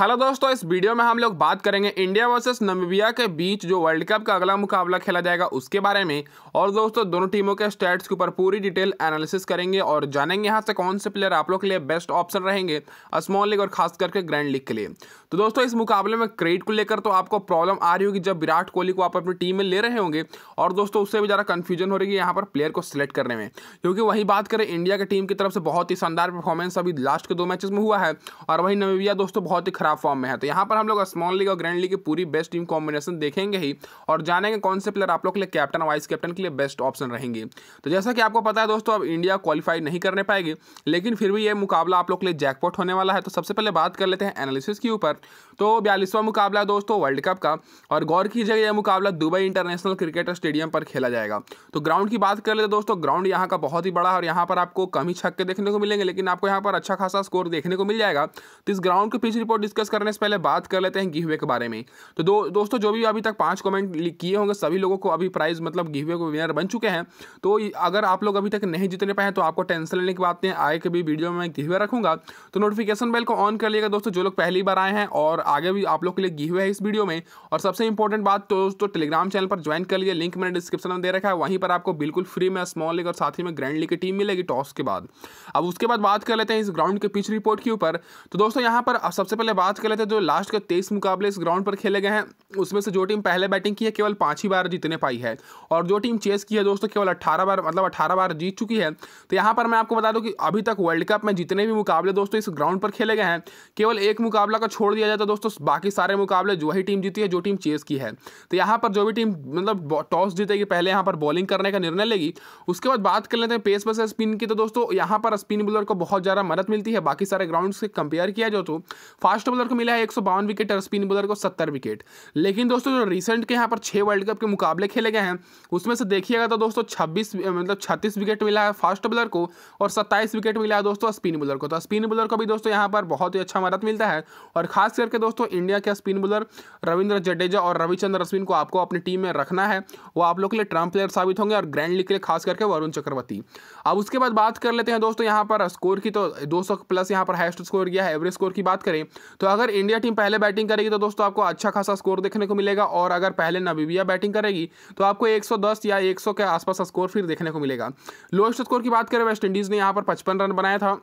hello दोस्तों इस video में हम लोग बात करेंगे इंडिया वर्सेस नमीबिया के बीच जो वर्ल्ड कप का अगला मुकाबला खेला जाएगा उसके बारे में और दोस्तों दोनों टीमों के स्टैट्स के ऊपर पूरी डिटेल एनालिसिस करेंगे और जानेंगे यहाँ से कौन से प्लेयर आप लोग के लिए बेस्ट ऑप्शन रहेंगे स्मॉल लीग और खास करके ग्रैंड लीग के लिए तो दोस्तों इस मुकाबले में क्रेडिट को लेकर तो आपको प्रॉब्लम आ रही होगी जब विराट कोहली को आप अपनी टीम में ले रहे होंगे और दोस्तों उससे भी ज़्यादा कन्फ्यूजन हो रही है यहाँ पर प्लेयर को सिलेक्ट करने में क्योंकि वही बात करें इंडिया की टीम की तरफ से बहुत ही शानदार परफॉर्मेंस अभी लास्ट के दो मैचेस में हुआ है और वही नमीबिया दोस्तों बहुत ही खराब खराब फॉर्म में है तो यहाँ पर हम लोग स्मॉल लीग और ग्रैंड लीग की पूरी बेस्ट टीम कॉम्बिनेशन देखेंगे ही और जानेंगे कौन से प्लेयर आप लोग के लिए कैप्टन वाइस कैप्टन के लिए बेस्ट ऑप्शन रहेंगे तो जैसा कि आपको पता है दोस्तों अब इंडिया क्वालिफाई नहीं करने पाएगी लेकिन फिर भी ये मुकाबला आप लोग के लिए जैकपॉट होने वाला है तो सबसे पहले बात कर लेते हैं एनालिसिस के ऊपर तो बयालीसवां मुकाबला है दोस्तों वर्ल्ड कप का और गौर कीजिएगा यह मुकाबला दुबई इंटरनेशनल क्रिकेट स्टेडियम पर खेला जाएगा तो ग्राउंड की बात कर लेते हैं दोस्तों ग्राउंड यहाँ का बहुत ही बड़ा और यहाँ पर आपको कम ही छक्के देखने को मिलेंगे लेकिन आपको यहाँ पर अच्छा खासा स्कोर देखने को मिल जाएगा तो इस ग्राउंड की पिच रिपोर्ट डिस्कस करने से पहले बात कर लेते हैं गिहवे के बारे में तो दो दोस्तों जो भी अभी तक पांच कमेंट किए होंगे सभी लोगों को अभी प्राइज़ मतलब गिहवे को विनर बन चुके हैं तो अगर आप लोग अभी तक नहीं जीतने पाए तो आपको टेंशन लेने की बात नहीं आए कभी वीडियो में गिहवे रखूंगा तो नोटिफिकेशन बेल को ऑन कर लिएगा दोस्तों जो लोग पहली बार आए हैं और आगे भी आप लोग के लिए गिहवे है इस वीडियो में और सबसे इंपॉर्टेंट बात तो दोस्तों टेलीग्राम चैनल पर ज्वाइन कर लिए लिंक मैंने डिस्क्रिप्शन में दे रखा है वहीं पर आपको बिल्कुल फ्री में स्मॉल लीग और साथ ही में ग्रैंड लीग की टीम मिलेगी टॉस के बाद अब उसके बाद बात कर लेते हैं इस ग्राउंड के पिच रिपोर्ट के ऊपर तो दोस्तों यहाँ पर सबसे पहले बात कर लेते हैं जो लास्ट के तेईस मुकाबले इस ग्राउंड पर खेले गए हैं उसमें से जो टीम पहले बैटिंग की है केवल पाँच ही बार जीतने पाई है और जो टीम चेस की है दोस्तों केवल अट्ठारह बार मतलब अट्ठारह बार जीत चुकी है तो यहाँ पर मैं आपको बता दूँ कि अभी तक वर्ल्ड कप में जितने भी मुकाबले दोस्तों इस ग्राउंड पर खेले गए हैं केवल एक मुकाबला को छोड़ दिया जाता तो है दोस्तों बाकी सारे मुकाबले जो ही टीम जीती है जो टीम चेस की है तो यहाँ पर जो भी टीम मतलब टॉस जीतेगी पहले यहाँ पर बॉलिंग करने का निर्णय लेगी उसके बाद बात कर लेते हैं पेस पर स्पिन की तो दोस्तों यहाँ पर स्पिन बोलर को बहुत ज़्यादा मदद मिलती है बाकी सारे ग्राउंड से कंपेयर किया जाए तो फास्ट फास्ट बॉलर को मिला है एक विकेट और स्पिन बॉलर को सत्तर विकेट लेकिन दोस्तों जो रिसेंट के यहाँ पर छः वर्ल्ड कप के मुकाबले खेले गए हैं उसमें से देखिएगा तो दोस्तों छब्बीस मतलब छत्तीस विकेट मिला है फास्ट बॉलर को और सत्ताईस विकेट मिला है दोस्तों स्पिन बॉलर को तो स्पिन बॉलर को भी दोस्तों यहाँ पर बहुत ही अच्छा मदद मिलता है और खास करके दोस्तों इंडिया के स्पिन बॉलर रविंद्र जडेजा और रविचंद्र अश्विन को आपको अपनी टीम में रखना है वो आप लोग के लिए ट्रम्प प्लेयर साबित होंगे और ग्रैंड लीग के लिए खास करके वरुण चक्रवर्ती अब उसके बाद बात कर लेते हैं दोस्तों यहाँ पर स्कोर की तो दो प्लस यहाँ पर हाइस्ट स्कोर गया है एवरेज स्कोर की बात करें तो अगर इंडिया टीम पहले बैटिंग करेगी तो दोस्तों आपको अच्छा खासा स्कोर देखने को मिलेगा और अगर पहले नबीबिया बैटिंग करेगी तो आपको 110 या 100 के आसपास स्कोर फिर देखने को मिलेगा लोएस्ट स्कोर की बात करें वेस्ट इंडीज़ ने यहाँ पर पचपन रन बनाया था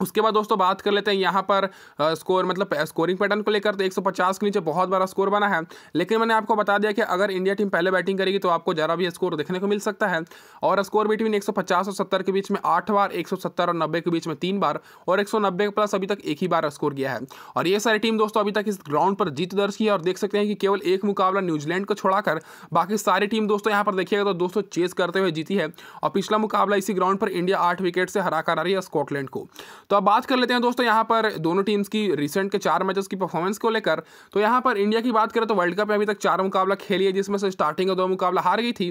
उसके बाद दोस्तों बात कर लेते हैं यहाँ पर स्कोर मतलब स्कोरिंग पैटर्न को लेकर तो 150 के नीचे बहुत बड़ा स्कोर बना है लेकिन मैंने आपको बता दिया कि अगर इंडिया टीम पहले बैटिंग करेगी तो आपको ज़रा भी स्कोर देखने को मिल सकता है और स्कोर बिटवीन 150 और 70 के बीच में आठ बार 170 और 90 के बीच में तीन बार और एक प्लस अभी तक एक ही बार स्कोर किया है और ये सारी टीम दोस्तों अभी तक इस ग्राउंड पर जीत दर्ज की है और देख सकते हैं कि केवल एक मुकाबला न्यूजीलैंड को छोड़ाकर बाकी सारी टीम दोस्तों यहाँ पर देखिएगा तो दोस्तों चेस करते हुए जीती है और पिछला मुकाबला इसी ग्राउंड पर इंडिया आठ विकेट से हरा कर आ रही है स्कॉटलैंड को तो अब बात कर लेते हैं दोस्तों यहाँ पर दोनों टीम्स की रिसेंट के चार मैचेस की परफॉर्मेंस को लेकर तो यहाँ पर इंडिया की बात करें तो वर्ल्ड कप में अभी तक चार मुकाबला खेली है जिसमें से स्टार्टिंग का दो मुकाबला हार गई थी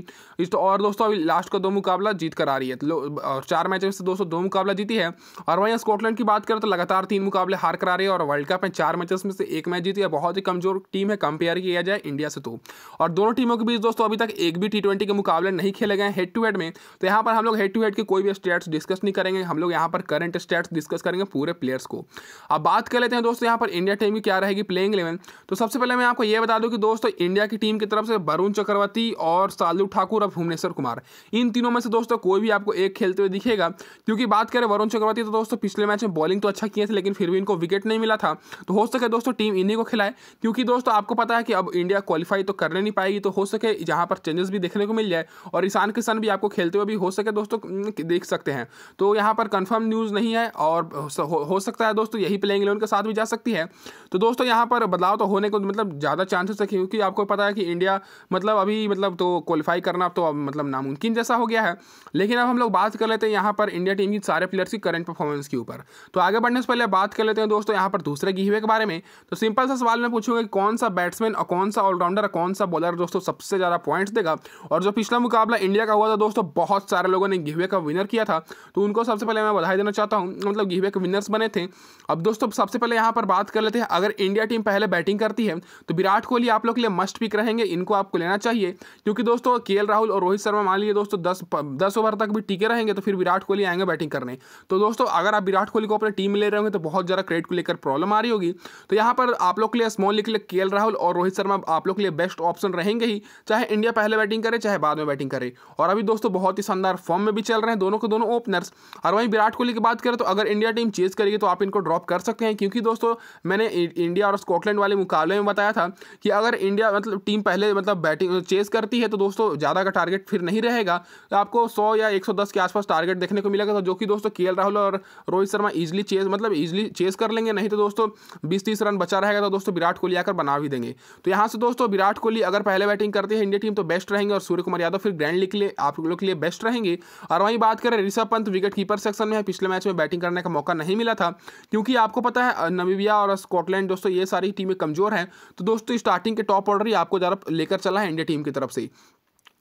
तो और दोस्तों अभी लास्ट का दो मुकाबला जीत कर आ रही है तो चार मैचों में से दोस्तों दो मुकाबला जीती है और वहीं स्कॉटलैंड की बात करें तो लगातार तीन मुकाबले हार कर आ रही है और वर्ल्ड कप में चार मैचेस में से एक मैच जीती है बहुत ही कमजोर टीम है कंपेयर किया जाए इंडिया से तो और दोनों टीमों के बीच दोस्तों अभी तक एक भी टी के मुकाबले नहीं खेले गए हेड टू हेड में तो यहाँ पर हम लोग हेड टू हेड के कोई भी स्टेट्स डिस्कस नहीं करेंगे हम लोग यहाँ पर करंट स्टेट्स डिस्कस करेंगे पूरे प्लेयर्स को अब बात कर लेते हैं दोस्तों यहाँ पर इंडिया टीम की क्या रहेगी प्लेइंग इलेवन तो सबसे पहले मैं आपको ये बता दूँ कि दोस्तों इंडिया की टीम की तरफ से वरुण चक्रवर्ती और सालू ठाकुर और भुवनेश्वर कुमार इन तीनों में से दोस्तों कोई भी आपको एक खेलते हुए दिखेगा क्योंकि बात करें वरुण चक्रवर्ती तो दोस्तों पिछले मैच में बॉलिंग तो अच्छा किए थे लेकिन फिर भी इनको विकेट नहीं मिला था तो हो सके दोस्तों टीम इन्हीं को खिलाए क्योंकि दोस्तों आपको पता है कि अब इंडिया क्वालिफाई तो करने नहीं पाएगी तो हो सके यहाँ पर चेंजेस भी देखने को मिल जाए और ईशान किसान भी आपको खेलते हुए भी हो सके दोस्तों देख सकते हैं तो यहाँ पर कन्फर्म न्यूज़ नहीं है और और हो सकता है दोस्तों यही प्लेइंग इलेवन के साथ भी जा सकती है तो दोस्तों यहाँ पर बदलाव तो होने को मतलब ज़्यादा चांसेस है क्योंकि आपको पता है कि इंडिया मतलब अभी मतलब तो क्वालिफाई करना तो अब मतलब नामुमकिन जैसा हो गया है लेकिन अब हम लोग बात कर लेते हैं यहाँ पर इंडिया टीम की सारे प्लेयर्स की करंट परफॉर्मेंस के ऊपर तो आगे बढ़ने से पहले बात कर लेते हैं दोस्तों यहाँ पर दूसरे गिहवे के बारे में तो सिंपल सा सवाल मैं पूछूंगा कि कौन सा बैट्समैन और कौन सा ऑलराउंडर कौन सा बॉलर दोस्तों सबसे ज़्यादा पॉइंट्स देगा और जो पिछला मुकाबला इंडिया का हुआ था दोस्तों बहुत सारे लोगों ने गिहवे का विनर किया था तो उनको सबसे पहले मैं बधाई देना चाहता हूँ मतलब गिवे के विनर्स बने थे अब दोस्तों सबसे पहले यहाँ पर बात कर लेते हैं अगर इंडिया टीम पहले बैटिंग करती है तो विराट कोहली आप लोग के लिए मस्ट पिक रहेंगे इनको आपको लेना चाहिए क्योंकि दोस्तों के राहुल और रोहित शर्मा मान लीजिए दोस्तों दस दस ओवर तक भी टिके रहेंगे तो फिर विराट कोहली आएंगे बैटिंग करने तो दोस्तों अगर आप विराट कोहली को अपने टीम में ले रहे होंगे तो बहुत ज़्यादा क्रेडिट को लेकर प्रॉब्लम आ रही होगी तो यहाँ पर आप लोग के लिए स्मॉल लिख लिए के राहुल और रोहित शर्मा आप लोग के लिए बेस्ट ऑप्शन रहेंगे ही चाहे इंडिया पहले बैटिंग करे चाहे बाद में बैटिंग करे और अभी दोस्तों बहुत ही शानदार फॉर्म में भी चल रहे हैं दोनों के दोनों ओपनर्स और वहीं विराट कोहली की बात करें तो अगर इंडिया टीम चेज करेगी तो आप इनको ड्रॉप कर सकते हैं क्योंकि दोस्तों मैंने इंडिया और स्कॉटलैंड वाले मुकाबले में बताया था कि अगर इंडिया मतलब टीम पहले मतलब बैटिंग चेज करती है तो दोस्तों ज़्यादा का टारगेट फिर नहीं रहेगा तो आपको सौ या एक के आसपास टारगेट देखने को मिलेगा जो कि दोस्तों के राहुल और रोहित शर्मा ईजिली चेज मतलब ईजिली चेज कर लेंगे नहीं तो दोस्तों बीस तीस रन बचा रहेगा तो दोस्तों विराट कोहली आकर बना भी देंगे तो यहाँ से दोस्तों विराट कोहली अगर पहले बैटिंग करते हैं इंडिया टीम तो बेस्ट रहेंगे और सूर्य कुमार यादव फिर ग्रैंड लीग के लिए आप लोग के लिए बेस्ट रहेंगे और वहीं बात करें Rishabh Pant wicket keeper section में है पिछले मैच में बैटिंग करने का मौका नहीं मिला था क्योंकि आपको पता है नमीबिया और स्कॉटलैंड दोस्तों ये सारी टीमें कमज़ोर हैं तो दोस्तों स्टार्टिंग के टॉप ऑर्डर ही आपको ज़्यादा लेकर चला है इंडिया टीम की तरफ से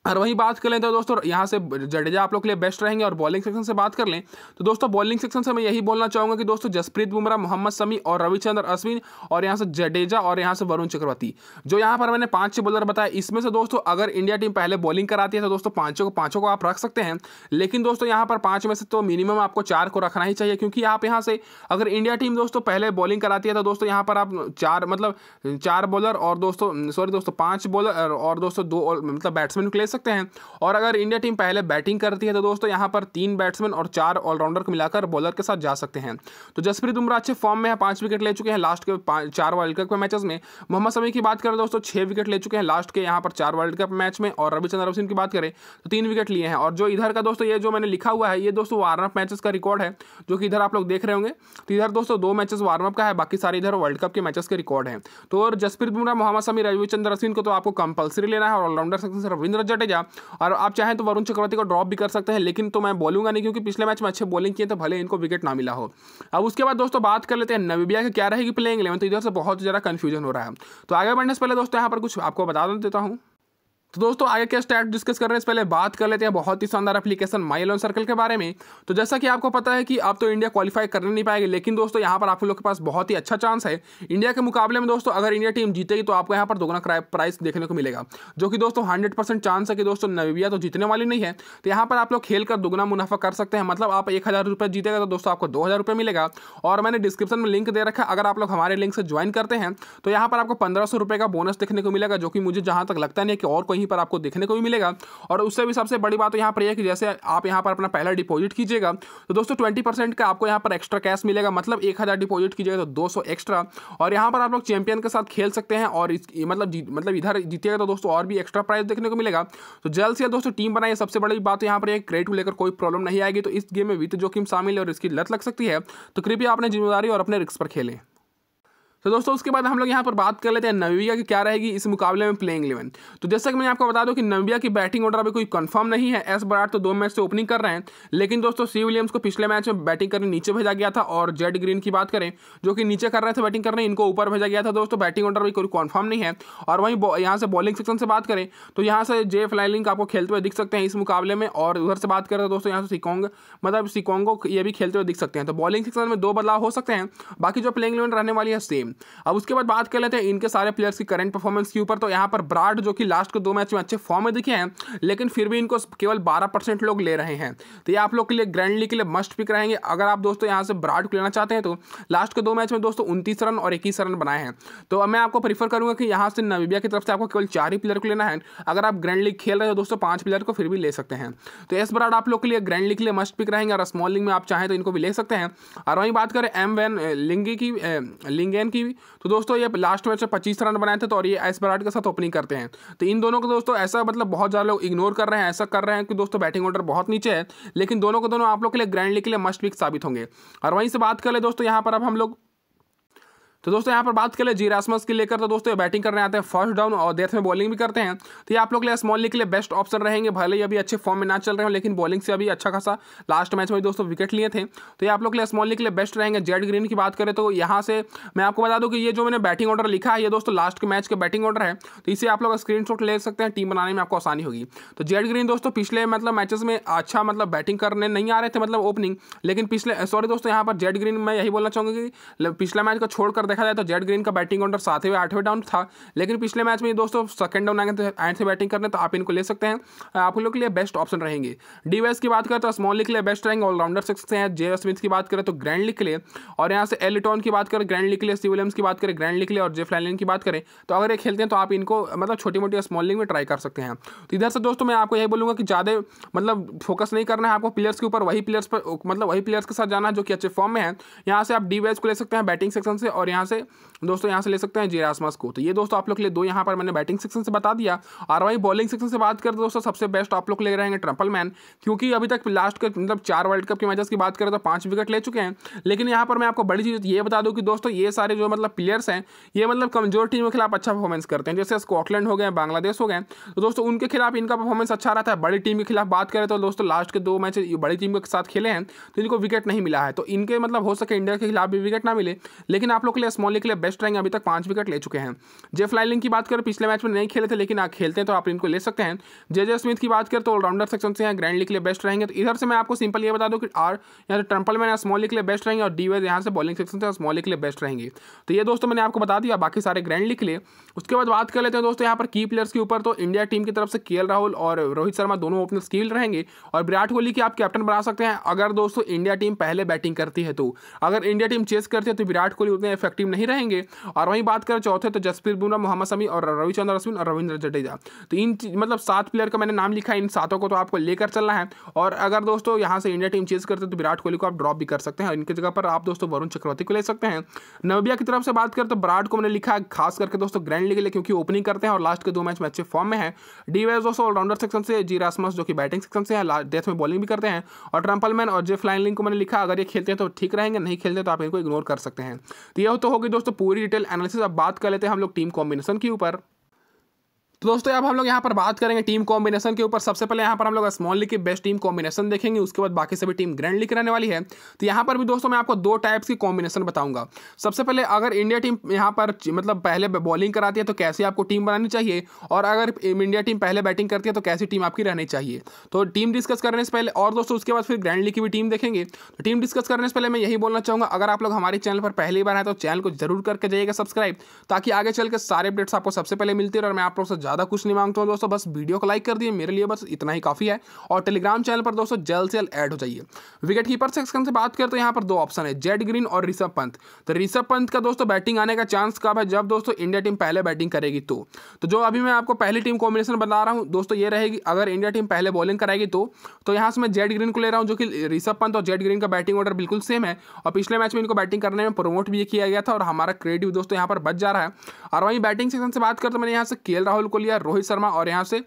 और वहीं बात कर लें तो दोस्तों यहाँ से जडेजा आप लोग के लिए बेस्ट रहेंगे और बॉलिंग सेक्शन से बात कर लें तो दोस्तों बॉलिंग सेक्शन से मैं यही बोलना चाहूँगा कि दोस्तों जसप्रीत बुमराह मोहम्मद समी और रविचंद्र अश्विन और यहाँ से जडेजा और यहाँ से वरुण चक्रवर्ती जो यहाँ पर मैंने पाँच छः बॉलर बताया इसमें से दोस्तों अगर इंडिया टीम पहले बॉलिंग कराती है तो दोस्तों पाँचों को पाँचों को आप रख सकते हैं लेकिन दोस्तों यहाँ पर पाँच में से तो मिनिमम आपको चार को रखना ही चाहिए क्योंकि आप यहाँ से अगर इंडिया टीम दोस्तों पहले बॉलिंग कराती है तो दोस्तों यहाँ पर आप चार मतलब चार बॉलर और दोस्तों सॉरी दोस्तों पाँच बॉलर और दोस्तों दो मतलब बैट्समैन को सकते हैं और अगर इंडिया टीम पहले बैटिंग करती है तो दोस्तों यहाँ पर तीन बैट्समैन और चार ऑलराउंडर को मिलाकर बॉलर के साथ जा सकते हैं तो जसप्रीत बुमराह अच्छे फॉर्म में है पाँच विकेट ले चुके हैं लास्ट के चार वर्ल्ड कप के मैचेस में मोहम्मद समी की बात करें दोस्तों छः विकेट ले चुके हैं लास्ट के यहाँ पर चार वर्ल्ड कप मैच में और रविचंद्र अश्विन की बात करें तो तीन विकेट लिए हैं और जो इधर का दोस्तों ये जो मैंने लिखा हुआ है ये दोस्तों वार्म अप मैचेस का रिकॉर्ड है जो कि इधर आप लोग देख रहे होंगे तो इधर दोस्तों दो मैचेस वार्म अप का है बाकी सारे इधर वर्ल्ड कप के मैचेस के रिकॉर्ड हैं तो और जसप्रीत बुमराह मोहम्मद समी रविचंद्र अश्विन को तो आपको कंपलसरी लेना है और ऑलराउंडर सकते से रविंद्र जडेजा एडवांटेज है और आप चाहें तो वरुण चक्रवर्ती को ड्रॉप भी कर सकते हैं लेकिन तो मैं बोलूंगा नहीं क्योंकि पिछले मैच में अच्छे बॉलिंग किए तो भले इनको विकेट ना मिला हो अब उसके बाद दोस्तों बात कर लेते हैं नवीबिया की क्या रहेगी प्लेइंग इलेवन तो इधर से बहुत ज़्यादा कन्फ्यूजन हो रहा है तो आगे बढ़ने से पहले दोस्तों यहाँ पर कुछ आपको बता देता हूँ तो दोस्तों आगे के स्टैप डिस्कस कर रहे हैं पहले बात कर लेते हैं बहुत ही शानदार एप्लीकेशन माई लोन सर्कल के बारे में तो जैसा कि आपको पता है कि आप तो इंडिया क्वालिफाई कर नहीं पाएगी लेकिन दोस्तों यहाँ पर आप लोग के पास बहुत ही अच्छा चांस है इंडिया के मुकाबले में दोस्तों अगर इंडिया टीम जीतेगी तो आपको यहाँ पर दोगुना प्राइस देखने को मिलेगा जो कि दोस्तों हंड्रेड चांस है कि दोस्तों नवीबिया तो जीतने वाली नहीं है तो यहाँ पर आप लोग खेल कर दोगुना मुनाफा कर सकते हैं मतलब आप एक हज़ार रुपये जीतेगा तो दोस्तों आपको दो हज़ार रुपये मिलेगा और मैंने डिस्क्रिप्शन में लिंक दे रखा अगर आप लोग हमारे लिंक से ज्वाइन करते हैं तो यहाँ पर आपको पंद्रह सौ रुपये का बोनस देखने को मिलेगा जो कि मुझे जहाँ तक लगता नहीं है कि और कोई कहीं पर आपको देखने को भी मिलेगा और उससे भी सबसे बड़ी बात तो यहाँ पर यह कि जैसे आप यहाँ पर अपना पहला डिपॉजिट कीजिएगा तो दोस्तों ट्वेंटी का आपको यहाँ पर एक्स्ट्रा कैश मिलेगा मतलब एक डिपॉजिट कीजिएगा तो दो एक्स्ट्रा और यहाँ पर आप लोग चैंपियन के साथ खेल सकते हैं और मतलब मतलब इधर जीतिएगा तो दोस्तों और भी एक्स्ट्रा प्राइज देखने को मिलेगा तो जल्द से जल्द दोस्तों टीम बनाइए सबसे बड़ी बात तो यहाँ पर क्रेडिट को लेकर कोई प्रॉब्लम नहीं आएगी तो इस गेम में वित्त जोखिम शामिल है और इसकी लत लग सकती है तो कृपया अपने जिम्मेदारी और अपने रिक्स पर खेलें तो दोस्तों उसके बाद हम लोग यहाँ पर बात कर लेते हैं नवीबिया की क्या रहेगी इस मुकाबले में प्लेइंग इलेवन तो जैसा कि मैंने आपको बता दूं कि नवीबिया की बैटिंग ऑर्डर अभी कोई कंफर्म नहीं है एस बराट तो दो मैच से ओपनिंग कर रहे हैं लेकिन दोस्तों सी विलियम्स को पिछले मैच में बैटिंग करने नीचे भेजा गया था और जेड ग्रीन की बात करें जो कि नीचे कर रहे थे बैटिंग करने इनको ऊपर भेजा गया था दोस्तों बैटिंग ऑर्डर भी कोई कन्फर्म नहीं है और वहीं यहाँ से बॉलिंग सेक्शन से बात करें तो यहाँ से जे फ्लाइलिंग आपको खेलते हुए दिख सकते हैं इस मुकाबले में और उधर से बात करें तो दोस्तों यहाँ से सिकोंग मतलब सिकोंगो को ये भी खेलते हुए दिख सकते हैं तो बॉलिंग सेक्शन में दो बदलाव हो सकते हैं बाकी जो प्लेइंग इलेवन रहने वाली है सेम अब उसके बाद बात कर लेते हैं इनके सारे प्लेयर्स की करंट परफॉर्मेंस के ऊपर तो यहाँ पर ब्राड जो कि लास्ट के दो मैच में अच्छे फॉर्म में दिखे हैं लेकिन फिर भी इनको केवल बारह परसेंट लोग ले रहे हैं तो ये आप लोग के लिए ग्रैंड लीग के लिए मस्ट पिक रहेंगे अगर आप दोस्तों यहाँ से ब्राड को लेना चाहते हैं तो लास्ट के दो मैच में दोस्तों उनतीस रन और इक्कीस रन बनाए हैं तो मैं आपको प्रीफर करूँगा कि यहाँ से नवीबिया की तरफ से आपको केवल चार ही प्लेयर को लेना है अगर आप ग्रैंड लीग खेल रहे हो दोस्तों पाँच प्लेयर को फिर भी ले सकते हैं तो एस ब्राड आप लोग के लिए ग्रैंड लीग के लिए मस्ट पिक रहेंगे और स्मॉल लीग में आप चाहें तो इनको भी ले सकते हैं और वहीं बात करें एम वैन लिंगी की लिंगेन की की तो दोस्तों ये लास्ट मैच में पच्चीस रन बनाए थे तो और ये एस बराट के साथ ओपनिंग करते हैं तो इन दोनों को दोस्तों ऐसा मतलब बहुत ज़्यादा लोग इग्नोर कर रहे हैं ऐसा कर रहे हैं कि दोस्तों बैटिंग ऑर्डर बहुत नीचे है लेकिन दोनों को दोनों आप लोग के लिए ग्रैंड लीग के लिए मस्ट पिक साबित होंगे और वहीं से बात कर ले दोस्तों यहाँ पर अब हम लोग तो दोस्तों यहाँ पर बात कर ले जीरासमस के लेकर तो दोस्तों बैटिंग करने आते हैं फर्स्ट डाउन और डेथ में बॉलिंग भी करते हैं तो ये आप लोग के लिए स्मॉल लीग के लिए बेस्ट ऑप्शन रहेंगे भले ही अभी अच्छे फॉर्म में ना चल रहे हो लेकिन बॉलिंग से अभी अच्छा खासा लास्ट मैच में दोस्तों विकेट लिए थे तो ये आप लोग के लिए स्मॉल लीग के लिए बेस्ट रहेंगे जेड ग्रीन की बात करें तो यहाँ से मैं आपको बता दूँ कि ये जो मैंने बैटिंग ऑर्डर लिखा है ये दोस्तों लास्ट के मैच के बैटिंग ऑर्डर है तो इसे आप लोग स्क्रीन ले सकते हैं टीम बनाने में आपको आसानी होगी तो जेड ग्रीन दोस्तों पिछले मतलब मैचेस में अच्छा मतलब बैटिंग करने नहीं आ रहे थे मतलब ओपनिंग लेकिन पिछले सॉरी दोस्तों यहाँ पर जेड ग्रीन मैं यही बोलना चाहूँगा कि पिछला मैच को छोड़कर देखा जाए तो जेड ग्रीन का बैटिंग ऑर्डर सातवें आठवें डाउन था लेकिन पिछले मैच में दोस्तों सेकंड डाउन आएंगे थे आए बैटिंग करने तो आप इनको ले सकते हैं आप लोग के लिए बेस्ट ऑप्शन रहेंगे डी की बात करें तो स्मॉल के लिए बेस्ट रहेंगे ऑलराउंडर सिक्स हैं जे स्मिथ की बात करें तो ग्रैंड लिख लिए और यहाँ से एलिटॉन की बात करें ग्रैंड लिख लिए सी विलियम्स की बात करें ग्रैंड लिख लिए और जे फ्लैलिन की बात करें तो अगर ये खेलते हैं तो आप इनको मतलब छोटी मोटी स्मॉल लिंग में ट्राई कर सकते हैं तो इधर से दोस्तों मैं आपको यही बोलूँगा कि ज़्यादा मतलब फोकस नहीं करना है आपको प्लेयर्स के ऊपर वही प्लेयर्स पर मतलब वही प्लेयर्स के साथ जाना है जो कि अच्छे फॉर्म में है यहाँ से आप डी को ले सकते हैं बैटिंग सेक्शन से और यहाँ यहाँ से दोस्तों यहाँ से ले सकते हैं जेरासमस को तो ये दोस्तों आप लोग के लिए दो यहाँ पर मैंने बैटिंग सेक्शन से बता दिया और वही बॉलिंग सेक्शन से बात करें दोस्तों सबसे बेस्ट आप लोग ले रहे हैं ट्रम्पल मैन क्योंकि अभी तक लास्ट के मतलब चार वर्ल्ड कप के मैचेस की बात करें तो पाँच विकेट ले चुके हैं लेकिन यहाँ पर मैं आपको बड़ी चीज़ ये बता दूँ कि दोस्तों ये सारे जो मतलब प्लेयर्स हैं ये मतलब कमजोर टीम के खिलाफ अच्छा परफॉर्मेंस करते हैं जैसे स्कॉटलैंड हो गए बांग्लादेश हो गए तो दोस्तों उनके खिलाफ इनका परफॉर्मेंस अच्छा रहता है बड़ी टीम के खिलाफ बात करें तो दोस्तों लास्ट के दो मैच बड़ी टीम के साथ खेले हैं तो इनको विकेट नहीं मिला है तो इनके मतलब हो सके इंडिया के खिलाफ भी विकेट ना मिले लेकिन आप लोग के लिए एस मोले के लिए बेस्ट रहेंगे अभी तक पांच विकेट ले चुके हैं जेफ लाइलिंग की बात करें पिछले मैच में नहीं खेले थे लेकिन आप खेलते हैं तो आप इनको ले सकते हैं जे जे स्मिथ की बात करें तो ऑलराउंडर सेक्शन से यहाँ ग्रैंड लीग के लिए बेस्ट रहेंगे तो इधर से मैं आपको सिंपल ये बता दूँ कि आर तो यहाँ से ट्रम्पल मैन या स्मॉल के लिए बेस्ट रहेंगे और डी वेज यहाँ से बॉलिंग सेक्शन से स्मॉल के लिए बेस्ट रहेंगे तो ये दोस्तों मैंने आपको बता दिया बाकी सारे ग्रैंड लीग के लिए उसके बाद बात कर लेते हैं दोस्तों यहाँ पर की प्लेयर्स के ऊपर तो इंडिया टीम की तरफ से के राहुल और रोहित शर्मा दोनों ओपनर स्किल रहेंगे और विराट कोहली की आप कैप्टन बना सकते हैं अगर दोस्तों इंडिया टीम पहले बैटिंग करती है तो अगर इंडिया टीम चेस करती है तो विराट कोहली उतने इफेक्ट एक्टिव नहीं रहेंगे और वहीं बात करें चौथे तो जसप्रीत बुमराह मोहम्मद शमी और रविचंद्र अश्विन और रविंद्र जडेजा तो इन मतलब सात प्लेयर का मैंने नाम लिखा इन सातों को तो आपको लेकर चलना है और अगर दोस्तों यहाँ से इंडिया टीम चेज करते तो विराट कोहली को आप ड्रॉप भी कर सकते हैं इनकी जगह पर आप दोस्तों वरुण चक्रवर्ती को ले सकते हैं नवबिया की तरफ से बात करें तो विराट को मैंने लिखा खास करके दोस्तों ग्रैंड लीग के लिए क्योंकि ओपनिंग करते हैं और लास्ट के दो मैच में अच्छे फॉर्म में है डी दोस्तों ऑलराउंडर सेक्शन से जी रासमस जो कि बैटिंग सेक्शन से है डेथ में बॉलिंग भी करते हैं और ट्रम्पलमैन और जे फ्लाइन लिंग को मैंने लिखा अगर ये खेलते हैं तो ठीक रहेंगे नहीं खेलते तो आप इनको इग्नोर कर सकते हैं तो यह तो होगी दोस्तों पूरी डिटेल एनालिसिस अब बात कर लेते हैं हम लोग टीम कॉम्बिनेशन के ऊपर तो दोस्तों अब हम लोग यहाँ पर बात करेंगे टीम कॉम्बिनेशन के ऊपर सबसे पहले यहाँ पर हम लोग स्मॉल लीग की बेस्ट टीम कॉम्बिनेशन देखेंगे उसके बाद बाकी सभी टीम ग्रैंड लीग रहने वाली है तो यहाँ पर भी दोस्तों मैं आपको दो टाइप्स की कॉम्बिनेशन बताऊंगा सबसे पहले अगर इंडिया टीम यहाँ पर मतलब पहले बॉलिंग कराती है तो कैसे आपको टीम बनानी चाहिए और अगर इंडिया टीम पहले बैटिंग करती है तो कैसी टीम आपकी रहनी चाहिए तो टीम डिस्कस करने से पहले और दोस्तों उसके बाद फिर ग्रैंड लीग की भी टीम देखेंगे तो टीम डिस्कस करने से पहले मैं यही बोलना चाहूँगा अगर आप लोग हमारे चैनल पर पहली बार आए तो चैनल को जरूर करके जाइएगा सब्सक्राइब ताकि आगे चल के सारे अपडेट्स आपको सबसे पहले मिलते रहे और मैं आप लोग से ज़्यादा कुछ नहीं मांगता हूँ दोस्तों बस वीडियो को लाइक कर दिए मेरे लिए बस इतना ही काफ़ी है और टेलीग्राम चैनल पर दोस्तों जल्द से जल्द ऐड हो जाइए विकेट कीपर सेक्शन से बात करें तो यहाँ पर दो ऑप्शन है जेड ग्रीन और ऋषभ पंत तो ऋषभ पंत का दोस्तों बैटिंग आने का चांस कब है जब दोस्तों इंडिया टीम पहले बैटिंग करेगी तो।, तो जो अभी मैं आपको पहली टीम कॉम्बिनेशन बता रहा हूँ दोस्तों ये रहेगी अगर इंडिया टीम पहले बॉलिंग कराएगी तो तो यहाँ से मैं जेड ग्रीन को ले रहा हूँ जो कि ऋषभ पंत और जेड ग्रीन का बैटिंग ऑर्डर बिल्कुल सेम है और पिछले मैच में इनको बैटिंग करने में प्रमोट भी किया गया था और हमारा क्रेडिट दोस्तों यहाँ पर बच जा रहा है और वहीं बैटिंग सेक्शन से बात करते तो मैंने यहाँ से के राहुल को लिया रोहित शर्मा और यहाँ से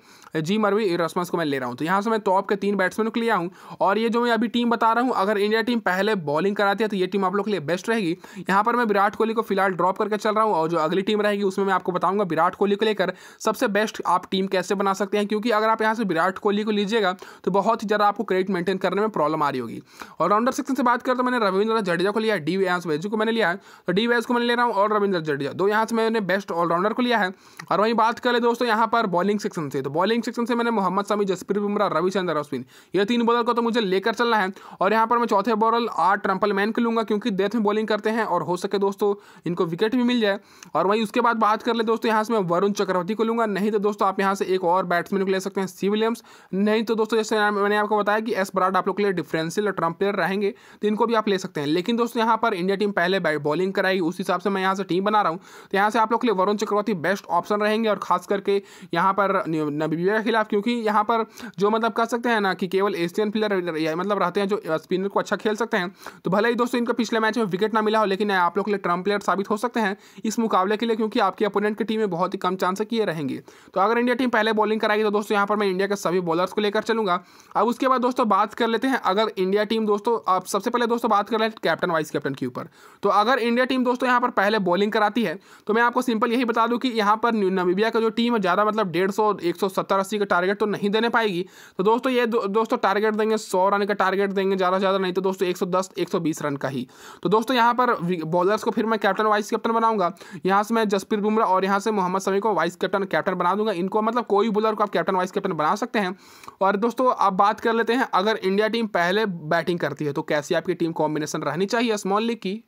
जी मरवी इरसमस को मैं ले रहा हूँ तो यहाँ से मैं टॉप के तीन बैट्समैनों को लिया हूँ और ये जो मैं अभी टीम बता रहा हूँ अगर इंडिया टीम पहले बॉलिंग कराती है तो ये टीम आप लोग के लिए बेस्ट रहेगी यहाँ पर मैं विराट कोहली को फिलहाल ड्रॉप करके चल रहा हूँ और जो अगली टीम रहेगी उसमें मैं आपको बताऊँगा विराट कोहली को लेकर सबसे बेस्ट आप टीम कैसे बना सकते हैं क्योंकि अगर आप यहाँ से विराट कोहली को लीजिएगा तो बहुत ही ज़्यादा आपको क्रेडिट मेंटेन करने में प्रॉब्लम आ रही होगी और राउंडर सेक्शन से बात करें तो मैंने रविंद्र जडेजा को लिया डी एस वेजू को मैंने लिया है तो डी वेज को मैंने ले रहा हूँ और रविंद्र जडेजा दो तो यहाँ से मैंने बेस्ट ऑलराउंडर को लिया है और वहीं बात करें दो दोस्तों यहाँ पर बॉलिंग सेक्शन से तो बॉलिंग सेक्शन से मैंने मोहम्मद शमी जसप्रीत बुमराह रविचंद्र अश्विन ये तीन बॉलर को तो मुझे लेकर चलना है और यहाँ पर मैं चौथे बॉलर आठ ट्रम्पल मैन को लूँगा क्योंकि डेथ में बॉलिंग करते हैं और हो सके दोस्तों इनको विकेट भी मिल जाए और वहीं उसके बाद बात कर ले दोस्तों यहाँ से मैं वरुण चक्रवर्ती को लूँगा नहीं तो दोस्तों आप यहाँ से एक और बैट्समैन को ले सकते हैं सी विलियम्स नहीं तो दोस्तों जैसे मैंने आपको बताया कि एस बराड आप लोग के लिए डिफरेंशियल ट्रम्प प्लेयर रहेंगे तो इनको भी आप ले सकते हैं लेकिन दोस्तों यहाँ पर इंडिया टीम पहले बॉलिंग कराई उस हिसाब से मैं यहाँ से टीम बना रहा हूँ तो यहाँ से आप लोग के लिए वरुण चक्रवर्ती बेस्ट ऑप्शन रहेंगे और खास करके करके यहाँ पर नबीबिया के खिलाफ क्योंकि यहाँ पर जो मतलब कह सकते हैं ना कि केवल एशियन प्लेयर मतलब रहते हैं जो स्पिनर को अच्छा खेल सकते हैं तो भले ही दोस्तों इनका पिछले मैच में विकेट ना मिला हो लेकिन आप लोग के लिए ट्रम्प प्लेयर साबित हो सकते हैं इस मुकाबले के लिए क्योंकि आपकी अपोनेंट की टीम में बहुत ही कम चांस है कि ये रहेंगे तो अगर इंडिया टीम पहले बॉलिंग कराएगी तो दोस्तों यहाँ पर मैं इंडिया के सभी बॉलर्स को लेकर चलूंगा अब उसके बाद दोस्तों बात कर लेते हैं अगर इंडिया टीम दोस्तों आप सबसे पहले दोस्तों बात कर रहे हैं कैप्टन वाइस कैप्टन के ऊपर तो अगर इंडिया टीम दोस्तों यहाँ पर पहले बॉलिंग कराती है तो मैं आपको सिंपल यही बता दूँ कि यहाँ पर नबीबिया का जो टीम है में ज़्यादा मतलब डेढ़ सौ एक सौ सत्तर अस्सी का टारगेट तो नहीं देने पाएगी तो दोस्तों ये दो, दोस्तों टारगेट देंगे सौ रन का टारगेट देंगे ज़्यादा से ज़्यादा नहीं तो दोस्तों एक सौ दस एक सौ बीस रन का ही तो दोस्तों यहाँ पर बॉलर्स को फिर मैं कैप्टन वाइस कैप्टन बनाऊंगा यहाँ से मैं जसप्रीत बुमराह और यहाँ से मोहम्मद शमी को वाइस कैप्टन कैप्टन बना दूंगा इनको मतलब कोई बॉलर को आप कैप्टन वाइस कैप्टन बना सकते हैं और दोस्तों आप बात कर लेते हैं अगर इंडिया टीम पहले बैटिंग करती है तो कैसी आपकी टीम कॉम्बिनेशन रहनी चाहिए स्मॉल लीग की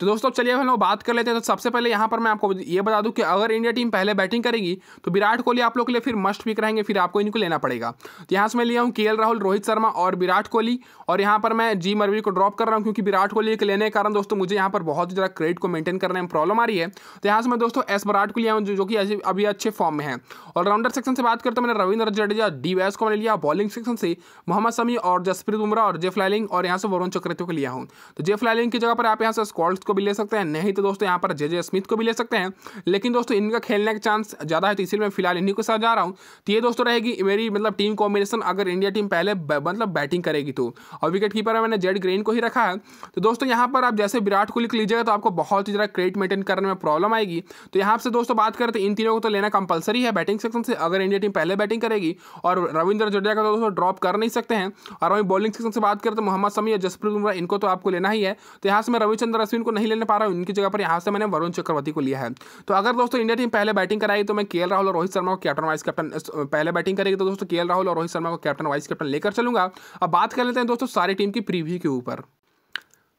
तो दोस्तों अब चलिए हम लोग बात कर लेते हैं तो सबसे पहले यहाँ पर मैं आपको ये बता दूँ कि अगर इंडिया टीम पहले बैटिंग करेगी तो विराट कोहली आप लोग के लिए फिर मस्ट पिक रहेंगे फिर आपको इनको लेना पड़ेगा तो यहाँ से मैं लिया हूँ के राहुल रोहित शर्मा और विराट कोहली और यहाँ पर मैं जी मरवी को ड्रॉप कर रहा हूँ क्योंकि विराट कोहली के लेने के कारण दोस्तों मुझे यहाँ पर बहुत ज़्यादा क्रेडिट को मेंटेन करने में प्रॉब्लम आ रही है तो यहाँ से मैं दोस्तों एस विराट को लिया हूँ जो कि अभी अच्छे फॉर्म में है ऑलराउंडर सेक्शन से बात करते मैंने रविंद्र जडेजा डी वैस को मैंने लिया बॉलिंग सेक्शन से मोहम्मद समी और जसप्रीत बुमराह और जेफ लालिंग और यहाँ से वरुण चक्रवर्ती को लिया हूँ तो जेफ लालिंग की जगह पर आप यहाँ से स्कॉल्स को भी ले सकते हैं नहीं तो दोस्तों यहाँ पर जे जे स्मिथ को भी ले सकते हैं लेकिन दोस्तों इनका खेलने का चांस ज़्यादा है तो इसलिए मैं फिलहाल इन्हीं के साथ जा रहा हूँ तो ये दोस्तों रहेगी मेरी मतलब टीम कॉम्बिनेशन अगर इंडिया टीम पहले मतलब बैटिंग करेगी तो और विकेट कीपर में मैंने जेड ग्रेन को ही रखा है तो दोस्तों यहाँ पर आप जैसे विराट कोहली को लीजिएगा तो आपको बहुत ही ज़्यादा क्रेडिट मेंटेन करने में प्रॉब्लम आएगी तो यहाँ से दोस्तों बात करें तो इन तीनों को तो लेना कंपलसरी है बैटिंग सेक्शन से अगर इंडिया टीम पहले बैटिंग करेगी और रविंद्र जडेजा का तो दोस्तों ड्रॉप कर नहीं सकते हैं और वहीं बॉलिंग सेक्शन से बात करें तो मोहम्मद समी और जसप्रीत बुमराह इनको तो आपको लेना ही है तो यहाँ से मैं रविचंद्र अश्विन को नहीं लेने पा रहा हूँ इनकी जगह पर यहाँ से मैंने वरुण चक्रवर्ती को लिया है तो अगर दोस्तों इंडिया टीम पहले बैटिंग कराएगी तो मैं के राहुल और रोहित शर्मा को कैप्टन वाइस कैप्टन पहले बैटिंग करेगी तो दोस्तों के राहुल और रोहित शर्मा को कैप्टन वाइस कैप्टन लेकर चलूंगा अब बात कर लेते हैं दोस्तों सारी टीम की प्रीव्यू के ऊपर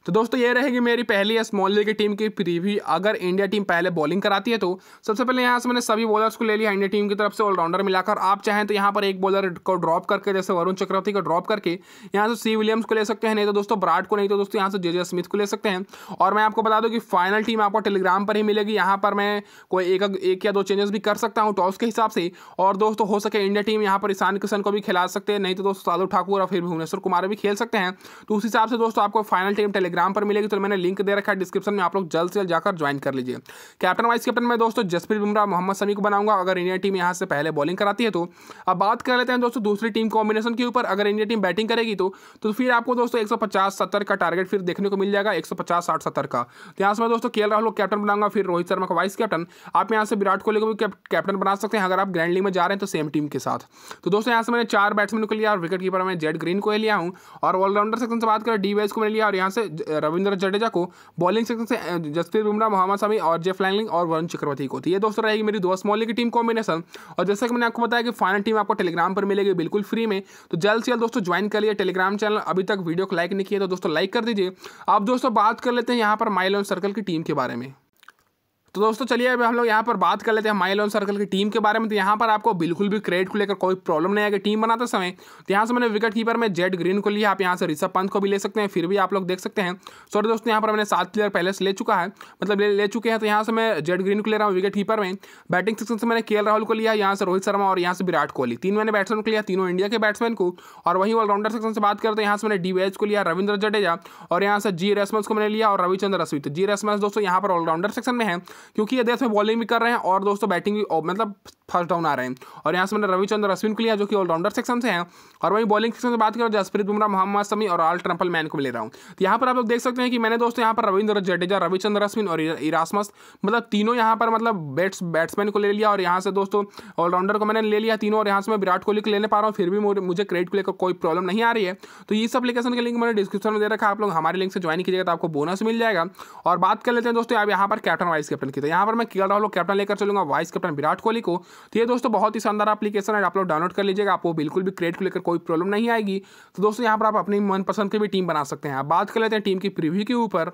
तो दोस्तों ये रहेगी मेरी पहली स्मॉल लीग की टीम की प्रीव्यू अगर इंडिया टीम पहले बॉलिंग कराती है तो सबसे पहले यहाँ से मैंने सभी बॉलर्स को ले लिया इंडिया टीम की तरफ से ऑलराउंडर मिलाकर आप चाहें तो यहाँ पर एक बॉलर को ड्रॉप करके जैसे वरुण चक्रवर्ती को ड्रॉप करके यहाँ से सी विलियम्स को ले सकते हैं नहीं तो दोस्तों ब्राट को नहीं तो दोस्तों यहाँ से जे स्मिथ को ले सकते हैं और मैं आपको बता दूँ कि फाइनल टीम आपको टेलीग्राम पर ही मिलेगी यहाँ पर मैं कोई एक एक या दो चेंजेस भी कर सकता हूँ टॉस के हिसाब से और दोस्तों हो सके इंडिया टीम यहाँ पर ईशान किशन को भी खिला सकते हैं नहीं तो दोस्तों साधु ठाकुर और फिर भुवनेश्वर कुमार भी खेल सकते हैं तो उस हिसाब से दोस्तों आपको फाइनल टीम टेलीग्राम टेलीग्राम पर मिलेगी तो मैंने लिंक दे रखा है डिस्क्रिप्शन में आप लोग जल्द से जल्द जाकर ज्वाइन कर लीजिए कैप्टन वाइस कैप्टन में दोस्तों जसप्रीत बुमराह मोहम्मद समी को बनाऊंगा अगर इंडिया टीम यहाँ से पहले बॉलिंग कराती है तो अब बात कर लेते हैं दोस्तों दूसरी टीम कॉम्बिनेशन के ऊपर अगर इंडिया टीम बैटिंग करेगी तो तो फिर आपको दोस्तों एक सौ का टारगेट फिर देखने को मिल जाएगा एक सौ पचास का तो यहाँ से मैं दोस्तों के राहुल को कैप्टन बनाऊंगा फिर रोहित शर्मा का वाइस कैप्टन आप यहाँ से विराट कोहली को भी कैप्टन बना सकते हैं अगर आप ग्रैंड लीग में जा रहे हैं तो सेम टीम के साथ तो दोस्तों यहाँ से मैंने चार बैट्समैन को लिया और विकेट कीपर में जेड ग्रीन को लिया हूँ और ऑलराउंडर सेक्शन से बात करें डी को मैंने लिया और यहाँ से रविंद्र जडेजा को बॉलिंग सेक्शन से जसप्रीत बुमराह मोहम्मद शमी और जेफ लैंगलिंग और वरुण चक्रवर्ती को थी ये दोस्तों रहेगी मेरी दोस्त मौली की टीम कॉम्बिनेशन और जैसा कि मैंने आपको बताया कि फाइनल टीम आपको टेलीग्राम पर मिलेगी बिल्कुल फ्री में तो जल्द से जल्द दोस्तों ज्वाइन कर लिए टेलीग्राम चैनल अभी तक वीडियो को लाइक नहीं किया तो दोस्तों लाइक कर दीजिए अब दोस्तों बात कर लेते हैं यहाँ पर माइल सर्कल की टीम के बारे में तो दोस्तों चलिए अब हम लोग यहाँ पर बात कर लेते हैं माई लोन सर्कल की टीम के बारे में तो यहाँ पर आपको बिल्कुल भी क्रेडिट को लेकर कोई प्रॉब्लम नहीं आएगी टीम बनाते समय तो यहाँ से मैंने विकेट कीपर में जेड ग्रीन को लिया आप यहाँ से ऋषभ पंत को भी ले सकते हैं फिर भी आप लोग देख सकते हैं सॉरी दोस्तों यहाँ पर मैंने सात प्लेयर पहले से ले चुका है मतलब ले, ले चुके हैं तो यहाँ से मैं जेड ग्रीन को ले रहा हूँ विकेट कीपर में बैटिंग सेक्शन से मैंने के राहुल को लिया यहाँ से रोहित शर्मा और यहाँ से विराट कोहली तीन मैंने बैट्समैन को लिया तीनों इंडिया के बैट्समैन को और वहीं ऑलराउंडर सेक्शन से बात करते हैं यहाँ से मैंने डी को लिया रविंद्र जडेजा और यहाँ से जी रेसमस को मैंने लिया और रविचंद्र अश्वित तो जी रेसमस दोस्तों यहाँ पर ऑलराउंडर सेक्शन में है क्योंकि ये देश में बॉलिंग भी कर रहे हैं और दोस्तों बैटिंग भी मतलब फर्स्ट डाउन आ रहे हैं और यहाँ से मैंने रविचंद्र अश्विन को लिया जो कि ऑलराउंडर सेक्शन से हैं और वहीं बॉलिंग सेक्शन से बात करें तो जसप्रीत बुमराह मोहम्मद समी और आल ट्रम्पल मैन को ले रहा हूँ तो यहाँ पर आप लोग देख सकते हैं कि मैंने दोस्तों यहाँ पर रविंद्र जडेजा रविचंद्र अश्विन और इरासमस मतलब तीनों यहाँ पर मतलब बैट्स बैट्समैन को ले लिया और यहाँ से दोस्तों ऑलराउंडर को मैंने ले लिया तीनों और यहाँ से मैं विराट कोहली को लेने पा रहा हूँ फिर भी मुझे क्रेडिट को लेकर कोई प्रॉब्लम नहीं आ रही है तो इस अपलीकेशन के लिंक मैंने डिस्क्रिप्शन में दे रखा आप लोग हमारे लिंक से ज्वाइन कीजिएगा तो आपको बोनस मिल जाएगा और बात कर लेते हैं दोस्तों आप यहाँ पर कैप्टन वाइस कैप्टन की तो यहाँ पर मैं केएल रहा हूँ कैप्टन लेकर चलूंगा वाइस कैप्टन विराट कोहली को तो ये दोस्तों बहुत ही शानदार एप्लीकेशन है आप लोग डाउनलोड कर लीजिएगा आपको बिल्कुल भी क्रेडिट को लेकर कोई प्रॉब्लम नहीं आएगी तो दोस्तों यहाँ पर आप अपनी मनपसंद की भी टीम बना सकते हैं आप बात कर लेते हैं टीम की प्रीव्यू के ऊपर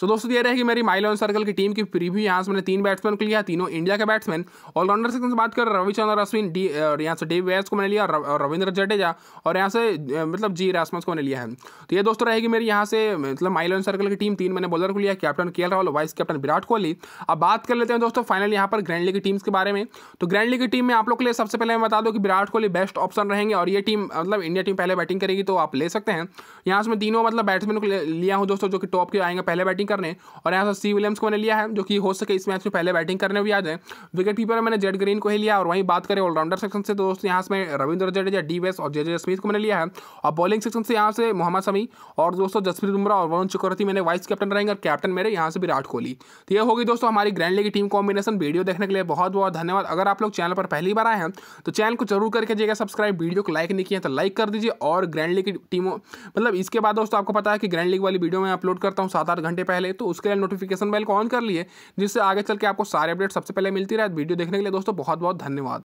सो दोस्तों ये रहेगी मेरी माइलॉन सर्कल की टीम की प्रीव्यू यहाँ से मैंने तीन बैट्समैन को लिया तीनों इंडिया के बैट्समैन ऑलराउंडर सेक्शन से बात कर रविचंद्र अश्विन डी यहाँ से डेव वैस को मैंने लिया रविंद्र जडेजा और यहाँ से मतलब जी रासमस को मैंने लिया है तो ये दोस्तों रहेगी मेरी यहाँ से मतलब माइल सर्कल की टीम तीन मैंने बॉलर को लिया captain K Rahul vice captain Virat Kohli अब बात कर लेते हैं दोस्तों फाइनल यहाँ पर ग्रैंड लीग की टीम्स के बारे में तो ग्रैंड लीग की टीम में आप लोग के लिए सबसे पहले मैं बता दूँ कि विराट कोहली बेस्ट ऑप्शन रहेंगे और ये टीम मतलब इंडिया टीम पहले बैटिंग करेगी तो आप ले सकते हैं यहाँ से मैं तीनों मतलब बैट्समैन को लिया हूँ दोस्तों जो कि टॉप के आएंगे पहले बैटिंग बैटिंग करने और यहाँ से सी विलियम्स को मैंने लिया है जो कि हो सके इस मैच में पहले बैटिंग करने भी आ जाए विकेट कीपर मैंने जेड ग्रीन को ही लिया और वहीं बात करें ऑलराउंडर सेक्शन से तो दोस्तों यहाँ से रविंद्र जडेजा डी वेस और जे जे स्मिथ को मैंने लिया है और बॉलिंग सेक्शन से यहाँ से मोहम्मद समी और दोस्तों जसप्रीत बुमराह और वरुण चक्रवर्ती मैंने वाइस कैप्टन रहेंगे और कैप्टन मेरे यहाँ से विराट कोहली तो ये होगी दोस्तों हमारी grand league team combination video देखने के लिए बहुत बहुत धन्यवाद अगर आप लोग चैनल पर पहली बार आए हैं तो चैनल को जरूर करके जाएगा सब्सक्राइब वीडियो को लाइक नहीं किया तो लाइक कर दीजिए और ग्रैंड लीग टीमों मतलब इसके बाद दोस्तों आपको पता है कि ग्रैंड लीग वाली वीडियो मैं अपलोड करता हूँ सात आठ घंटे पहले तो उसके लिए नोटिफिकेशन बेल को ऑन कर लिए जिससे आगे चल के आपको सारे अपडेट सबसे पहले मिलती रहे वीडियो देखने के लिए दोस्तों बहुत बहुत धन्यवाद